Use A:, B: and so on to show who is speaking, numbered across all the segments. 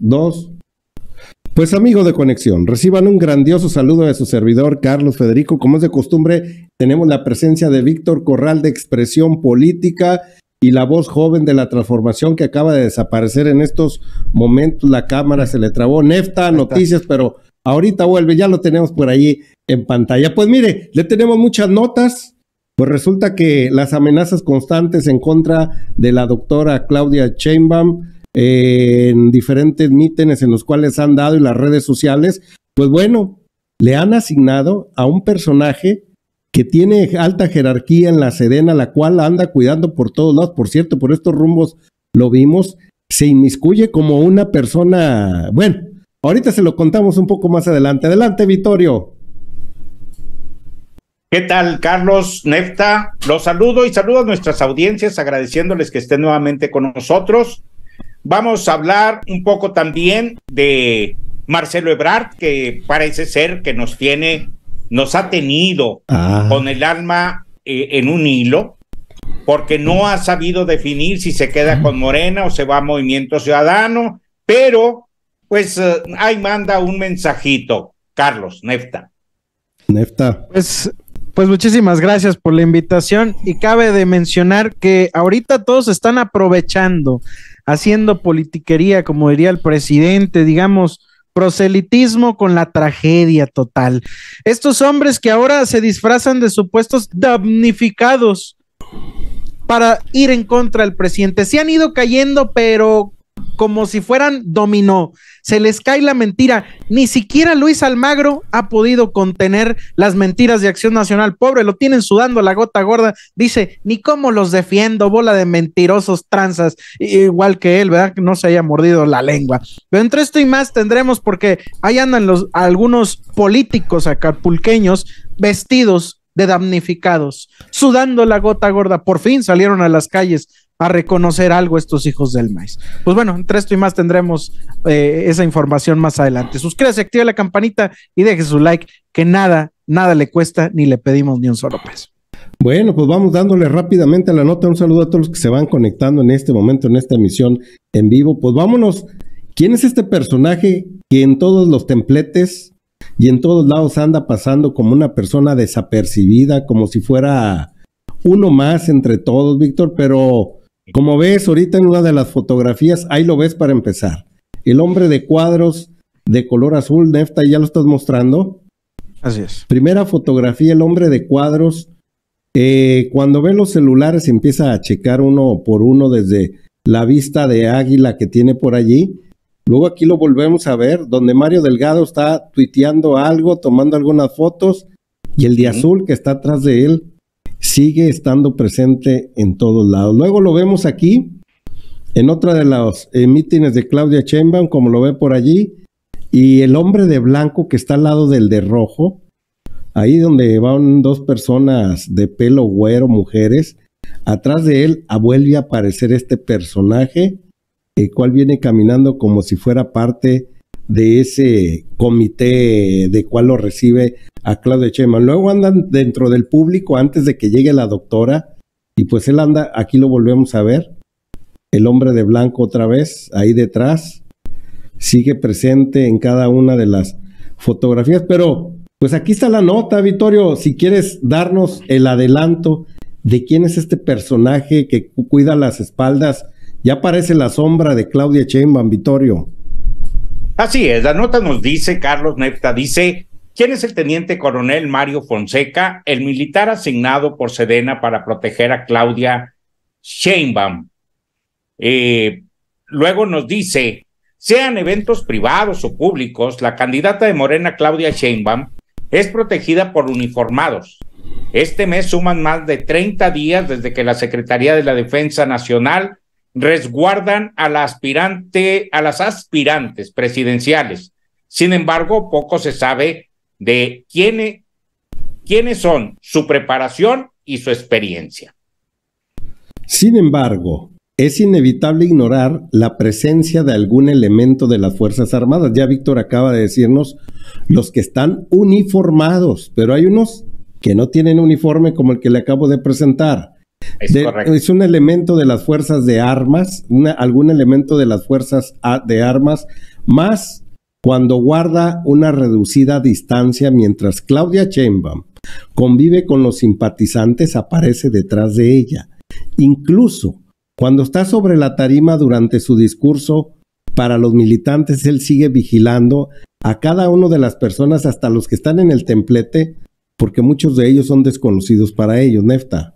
A: dos. Pues amigos de Conexión, reciban un grandioso saludo de su servidor Carlos Federico. Como es de costumbre, tenemos la presencia de Víctor Corral de Expresión Política y la voz joven de la transformación que acaba de desaparecer en estos momentos. La cámara se le trabó. Nefta, noticias, pero ahorita vuelve, ya lo tenemos por ahí en pantalla. Pues mire, le tenemos muchas notas. Pues resulta que las amenazas constantes en contra de la doctora Claudia Chainbaum en diferentes mítines en los cuales han dado y las redes sociales, pues bueno, le han asignado a un personaje que tiene alta jerarquía en la Serena, la cual anda cuidando por todos lados. Por cierto, por estos rumbos lo vimos, se inmiscuye como una persona, bueno, ahorita se lo contamos un poco más adelante. Adelante, Vitorio
B: ¿Qué tal, Carlos, Nefta? Los saludo y saludo a nuestras audiencias agradeciéndoles que estén nuevamente con nosotros. Vamos a hablar un poco también de Marcelo Ebrard, que parece ser que nos tiene, nos ha tenido
A: ah. con
B: el alma eh, en un hilo, porque no ha sabido definir si se queda con Morena o se va a Movimiento Ciudadano, pero pues eh, ahí manda un mensajito, Carlos, Nefta.
A: Nefta.
C: Pues, pues muchísimas gracias por la invitación y cabe de mencionar que ahorita todos están aprovechando haciendo politiquería, como diría el presidente, digamos, proselitismo con la tragedia total. Estos hombres que ahora se disfrazan de supuestos damnificados para ir en contra del presidente, se han ido cayendo, pero como si fueran dominó. Se les cae la mentira. Ni siquiera Luis Almagro ha podido contener las mentiras de Acción Nacional. Pobre, lo tienen sudando la gota gorda. Dice, ni cómo los defiendo, bola de mentirosos tranzas. Igual que él, ¿verdad? Que no se haya mordido la lengua. Pero entre esto y más tendremos porque ahí andan los, algunos políticos acapulqueños vestidos de damnificados, sudando la gota gorda. Por fin salieron a las calles a reconocer algo estos hijos del maíz. Pues bueno, entre esto y más tendremos eh, esa información más adelante. Suscríbase, activa la campanita y deje su like, que nada,
A: nada le cuesta ni le pedimos ni un solo peso. Bueno, pues vamos dándole rápidamente a la nota. Un saludo a todos los que se van conectando en este momento, en esta emisión en vivo. Pues vámonos. ¿Quién es este personaje que en todos los templetes y en todos lados anda pasando como una persona desapercibida, como si fuera uno más entre todos, Víctor? Pero como ves ahorita en una de las fotografías, ahí lo ves para empezar. El hombre de cuadros de color azul, Nefta, ya lo estás mostrando. Así es. Primera fotografía, el hombre de cuadros. Eh, cuando ve los celulares empieza a checar uno por uno desde la vista de águila que tiene por allí. Luego aquí lo volvemos a ver, donde Mario Delgado está tuiteando algo, tomando algunas fotos, y el de azul que está atrás de él sigue estando presente en todos lados. Luego lo vemos aquí, en otra de las eh, mítines de Claudia Chemban, como lo ve por allí, y el hombre de blanco que está al lado del de rojo, ahí donde van dos personas de pelo güero, mujeres, atrás de él ah, vuelve a aparecer este personaje, el cual viene caminando como si fuera parte de ese comité de cual lo recibe a Claudia Sheinbaum. Luego andan dentro del público antes de que llegue la doctora y pues él anda, aquí lo volvemos a ver, el hombre de blanco otra vez, ahí detrás, sigue presente en cada una de las fotografías, pero pues aquí está la nota, Vittorio, si quieres darnos el adelanto de quién es este personaje que cuida las espaldas, ya aparece la sombra de Claudia Sheinbaum, Vittorio.
B: Así es, la nota nos dice, Carlos Nefta dice, ¿Quién es el teniente coronel Mario Fonseca, el militar asignado por Sedena para proteger a Claudia Sheinbaum? Eh, luego nos dice, sean eventos privados o públicos, la candidata de Morena Claudia Sheinbaum es protegida por uniformados. Este mes suman más de 30 días desde que la Secretaría de la Defensa Nacional resguardan a la aspirante a las aspirantes presidenciales. Sin embargo, poco se sabe de quién, quiénes son su preparación y su experiencia.
A: Sin embargo, es inevitable ignorar la presencia de algún elemento de las Fuerzas Armadas. Ya Víctor acaba de decirnos los que están uniformados, pero hay unos que no tienen uniforme como el que le acabo de presentar. Es, es un elemento de las fuerzas de armas, algún elemento de las fuerzas de armas, más cuando guarda una reducida distancia mientras Claudia Sheinbaum convive con los simpatizantes aparece detrás de ella. Incluso cuando está sobre la tarima durante su discurso para los militantes, él sigue vigilando a cada una de las personas, hasta los que están en el templete, porque muchos de ellos son desconocidos para ellos, Nefta.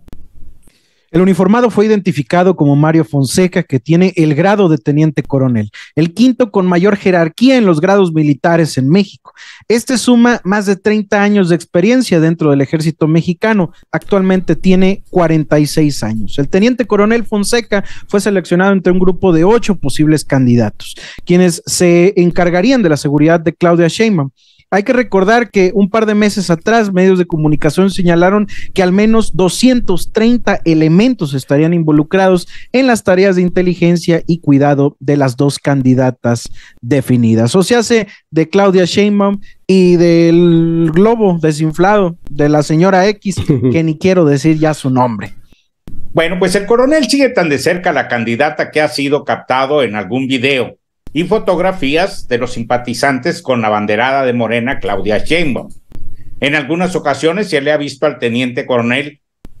A: El uniformado
C: fue identificado como Mario Fonseca, que tiene el grado de teniente coronel, el quinto con mayor jerarquía en los grados militares en México. Este suma más de 30 años de experiencia dentro del ejército mexicano. Actualmente tiene 46 años. El teniente coronel Fonseca fue seleccionado entre un grupo de ocho posibles candidatos, quienes se encargarían de la seguridad de Claudia Sheinbaum. Hay que recordar que un par de meses atrás medios de comunicación señalaron que al menos 230 elementos estarían involucrados en las tareas de inteligencia y cuidado de las dos candidatas definidas. O sea, hace de Claudia Sheinbaum y del globo desinflado de la señora X, que ni quiero decir ya su nombre.
B: Bueno, pues el coronel sigue tan de cerca la candidata que ha sido captado en algún video y fotografías de los simpatizantes con la banderada de Morena Claudia Sheinbaum. En algunas ocasiones se le ha visto al teniente coronel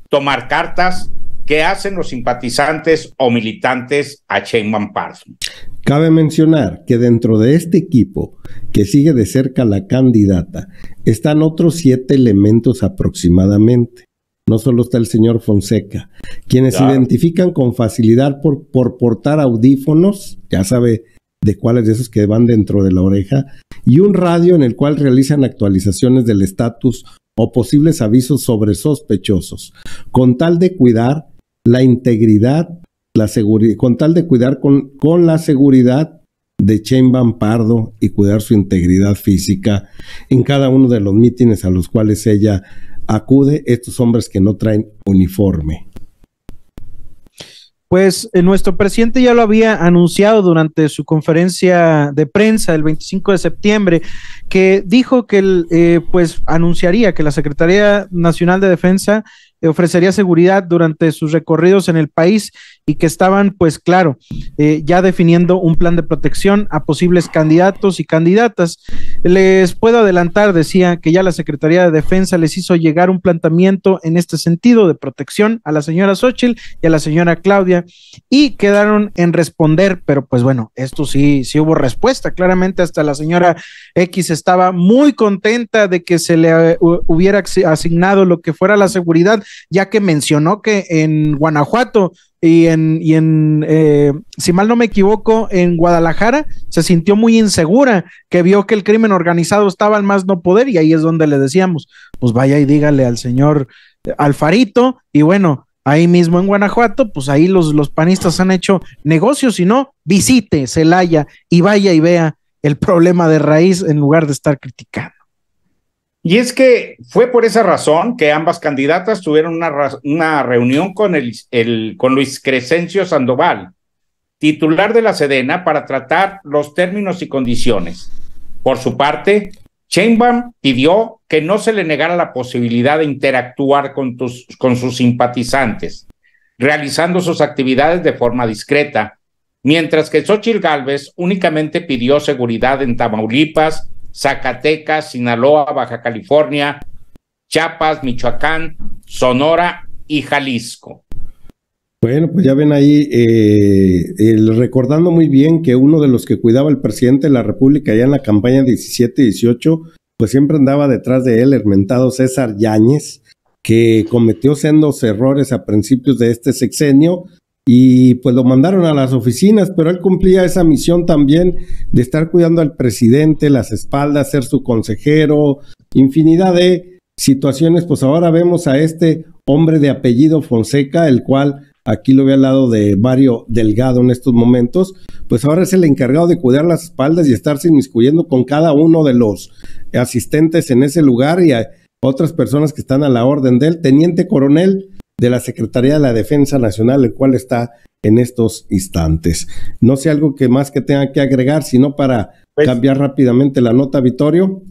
B: tomar cartas que hacen los simpatizantes o militantes a Sheinbaum Parsons.
A: Cabe mencionar que dentro de este equipo, que sigue de cerca la candidata, están otros siete elementos aproximadamente. No solo está el señor Fonseca, quienes se identifican con facilidad por, por portar audífonos, ya sabe de cuáles de esos que van dentro de la oreja, y un radio en el cual realizan actualizaciones del estatus o posibles avisos sobre sospechosos, con tal de cuidar la integridad, la seguridad, con tal de cuidar con, la seguridad de Van Pardo y cuidar su integridad física en cada uno de los mítines a los cuales ella acude, estos hombres que no traen uniforme
C: pues eh, nuestro presidente ya lo había anunciado durante su conferencia de prensa el 25 de septiembre, que dijo que el, eh, pues anunciaría que la Secretaría Nacional de Defensa eh, ofrecería seguridad durante sus recorridos en el país y que estaban, pues claro, eh, ya definiendo un plan de protección a posibles candidatos y candidatas. Les puedo adelantar, decía, que ya la Secretaría de Defensa les hizo llegar un planteamiento en este sentido de protección a la señora Xochitl y a la señora Claudia y quedaron en responder, pero pues bueno, esto sí, sí hubo respuesta. Claramente hasta la señora X estaba muy contenta de que se le eh, hubiera asignado lo que fuera la seguridad, ya que mencionó que en Guanajuato y en, y en eh, si mal no me equivoco, en Guadalajara se sintió muy insegura, que vio que el crimen organizado estaba al más no poder y ahí es donde le decíamos, pues vaya y dígale al señor eh, Alfarito y bueno. Ahí mismo en Guanajuato, pues ahí los, los panistas han hecho negocios, y no, visite Celaya y vaya y vea el problema de raíz en lugar de estar criticando. Y es que
B: fue por esa razón que ambas candidatas tuvieron una, reunión con, el, con Luis Crescencio Sandoval, titular de la Sedena, para tratar los términos y condiciones. Por su parte, Chainbaum pidió que no se le negara la posibilidad de interactuar con, con sus simpatizantes, realizando sus actividades de forma discreta, mientras que Xochitl Gálvez únicamente pidió seguridad en Tamaulipas, Zacatecas, Sinaloa, Baja California, Chiapas, Michoacán, Sonora y Jalisco.
A: Bueno, pues ya ven ahí, eh, recordando muy bien que uno de los que cuidaba el presidente de la República ya en la campaña 17-18, pues siempre andaba detrás de él, hermentado César Yáñez, que cometió sendos errores a principios de este sexenio, y pues lo mandaron a las oficinas, pero él cumplía esa misión también de estar cuidando al presidente, las espaldas, ser su consejero, infinidad de situaciones. Pues ahora vemos a este hombre de apellido Fonseca, el cual aquí lo ve al lado de Mario Delgado en estos momentos, pues ahora es el encargado de cuidar las espaldas y estarse inmiscuyendo con cada uno de los asistentes en ese lugar y a otras personas que están a la orden del teniente coronel de la Secretaría de la Defensa Nacional, el cual está en estos instantes. No sé algo que más que tenga que agregar, sino para pues cambiar rápidamente la nota, Vittorio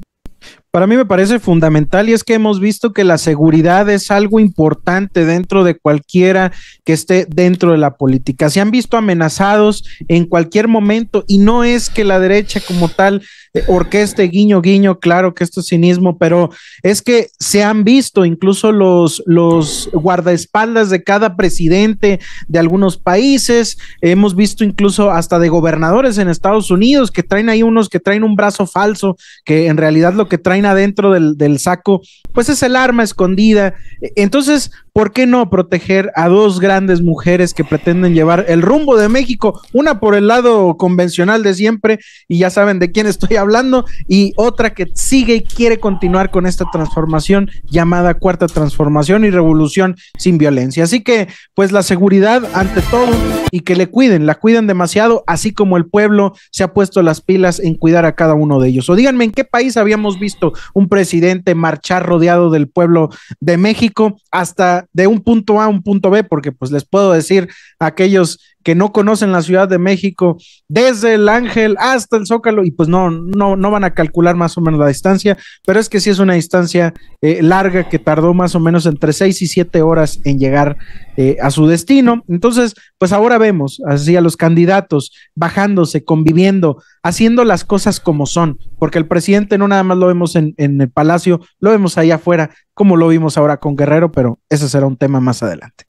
A: para mí me parece fundamental y es que
C: hemos visto que la seguridad es algo importante dentro de cualquiera que esté dentro de la política. Se han visto amenazados en cualquier momento y no es que la derecha como tal eh, orqueste guiño guiño, claro que esto es cinismo, pero es que se han visto incluso los, los guardaespaldas de cada presidente de algunos países, hemos visto incluso hasta de gobernadores en Estados Unidos que traen ahí unos que traen un brazo falso, que en realidad lo que traen adentro del saco, pues es el arma escondida. E, entonces, ¿por qué no proteger a dos grandes mujeres que pretenden llevar el rumbo de México? Una por el lado convencional de siempre, y ya saben de quién estoy hablando, y otra que sigue y quiere continuar con esta transformación llamada Cuarta Transformación y Revolución sin Violencia. Así que, pues la seguridad ante todo y que le cuiden, la cuiden demasiado, así como el pueblo se ha puesto las pilas en cuidar a cada uno de ellos. O díganme, ¿en qué país habíamos visto un presidente marchar rodeado del pueblo de México hasta de un punto A a un punto B, porque pues les puedo decir aquellos que no conocen la Ciudad de México, desde el Ángel hasta el Zócalo, y pues no, no, no van a calcular más o menos la distancia, pero es que sí es una distancia eh, larga que tardó más o menos entre seis y siete horas en llegar eh, a su destino. Entonces, pues ahora vemos así a los candidatos bajándose, conviviendo, haciendo las cosas como son, porque el presidente no nada más lo vemos en, en el Palacio, lo vemos allá afuera, como lo vimos ahora con Guerrero, pero ese será un tema más adelante.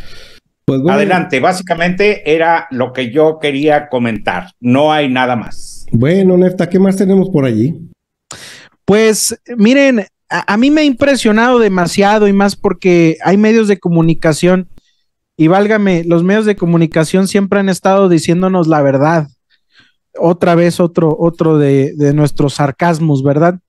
C: Pues Adelante,
B: básicamente era lo que yo quería comentar. No hay nada más.
A: Bueno, Nefta, ¿qué más tenemos por allí? Pues miren, a, mí me ha impresionado
C: demasiado y más porque hay medios de comunicación y válgame, los medios de comunicación siempre han estado diciéndonos la verdad. Otra vez otro, otro de, de nuestros sarcasmos, ¿verdad?